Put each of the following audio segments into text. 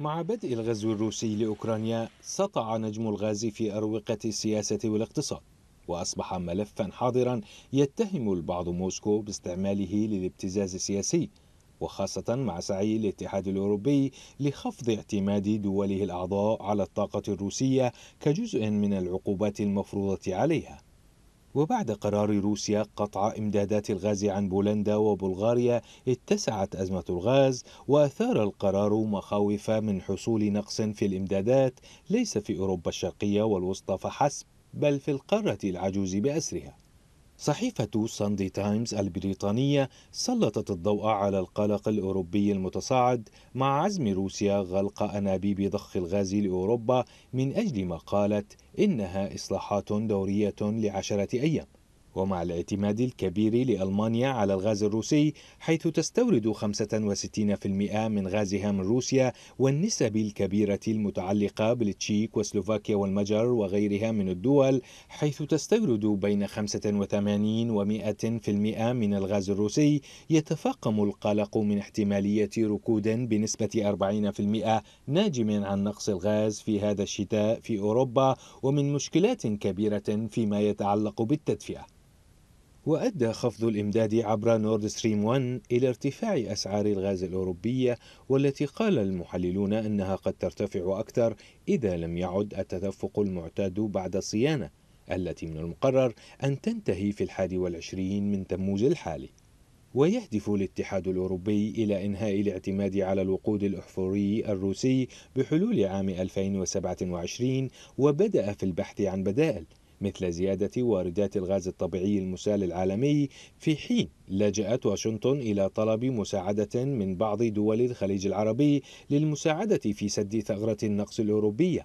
مع بدء الغزو الروسي لأوكرانيا سطع نجم الغاز في أروقة السياسة والاقتصاد وأصبح ملفا حاضرا يتهم البعض موسكو باستعماله للابتزاز السياسي وخاصة مع سعي الاتحاد الأوروبي لخفض اعتماد دوله الأعضاء على الطاقة الروسية كجزء من العقوبات المفروضة عليها وبعد قرار روسيا قطع إمدادات الغاز عن بولندا وبلغاريا اتسعت أزمة الغاز وأثار القرار مخاوف من حصول نقص في الإمدادات ليس في أوروبا الشرقية والوسطى فحسب بل في القارة العجوز بأسرها صحيفة ساندي تايمز البريطانية سلطت الضوء على القلق الأوروبي المتصاعد مع عزم روسيا غلق أنابيب ضخ الغاز لأوروبا من أجل ما قالت إنها إصلاحات دورية لعشرة أيام ومع الاعتماد الكبير لألمانيا على الغاز الروسي حيث تستورد 65% من غازها من روسيا والنسب الكبيرة المتعلقة بالتشيك وسلوفاكيا والمجر وغيرها من الدول حيث تستورد بين 85 و 100% من الغاز الروسي يتفاقم القلق من احتمالية ركود بنسبة 40% ناجم عن نقص الغاز في هذا الشتاء في أوروبا ومن مشكلات كبيرة فيما يتعلق بالتدفئة وأدى خفض الإمداد عبر نورد ستريم 1 إلى ارتفاع أسعار الغاز الأوروبية والتي قال المحللون أنها قد ترتفع أكثر إذا لم يعد التدفق المعتاد بعد الصيانة التي من المقرر أن تنتهي في الحادي والعشرين من تموز الحالي ويهدف الاتحاد الأوروبي إلى إنهاء الاعتماد على الوقود الأحفوري الروسي بحلول عام 2027 وبدأ في البحث عن بدائل مثل زيادة واردات الغاز الطبيعي المسال العالمي في حين لجأت واشنطن إلى طلب مساعدة من بعض دول الخليج العربي للمساعدة في سد ثغرة النقص الأوروبية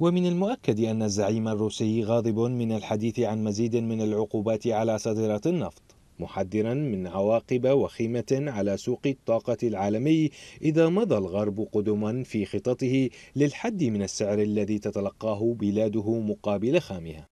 ومن المؤكد أن الزعيم الروسي غاضب من الحديث عن مزيد من العقوبات على صادرات النفط محذرا من عواقب وخيمة على سوق الطاقة العالمي إذا مضى الغرب قدما في خططه للحد من السعر الذي تتلقاه بلاده مقابل خامها